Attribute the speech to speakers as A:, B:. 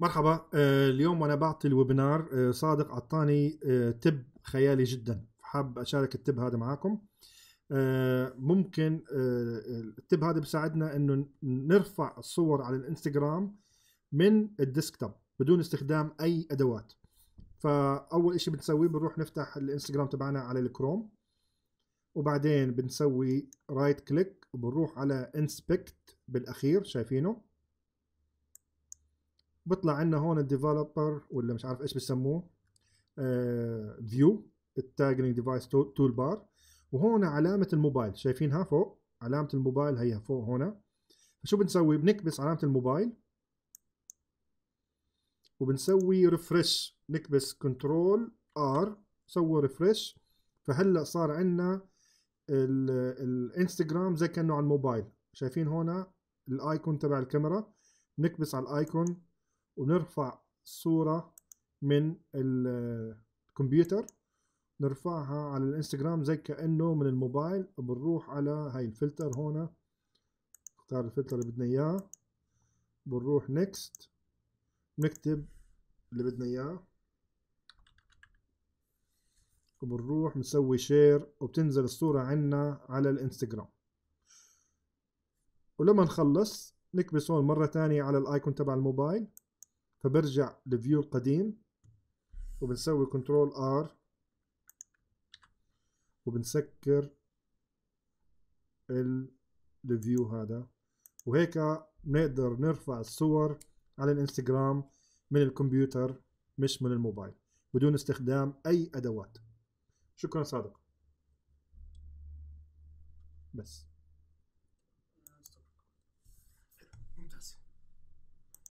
A: مرحبا آه، اليوم وانا بعطي الويبنار آه، صادق اعطاني آه، تب خيالي جدا حاب اشارك التب هذا معاكم ممكن التب هذا بيساعدنا انه نرفع الصور على الانستغرام من الديسكتوب بدون استخدام اي ادوات فاول شيء بنسويه بنروح نفتح الانستغرام تبعنا على الكروم وبعدين بنسوي رايت كليك وبنروح على انسبكت بالاخير شايفينه بيطلع عندنا هون الديفلوبر ولا مش عارف ايش بسموه فيو التاجنج ديفايس تول بار وهون علامه الموبايل شايفينها فوق علامه الموبايل هي فوق هنا فشو بنسوي بنكبس علامه الموبايل وبنسوي ريفرش نكبس كنترول ار سوى ريفرش فهلا صار عندنا الانستغرام زي كانه على الموبايل شايفين هنا الايكون تبع الكاميرا نكبس على الايكون ونرفع صورة من الكمبيوتر نرفعها على الانستغرام زي كأنه من الموبايل بنروح على هاي الفلتر هنا نختار الفلتر اللي بدنا اياه بنروح نكست نكتب اللي بدنا اياه وبنروح نسوي شير وبتنزل الصورة عنا على الانستغرام ولما نخلص نكبس هون مرة تانية على الايكون تبع الموبايل فبرجع لفيو القديم وبنسوي كنترول ار وبنسكر الفيو هذا وهيك بنقدر نرفع الصور على الانستغرام من الكمبيوتر مش من الموبايل بدون استخدام اي ادوات شكرا صادق بس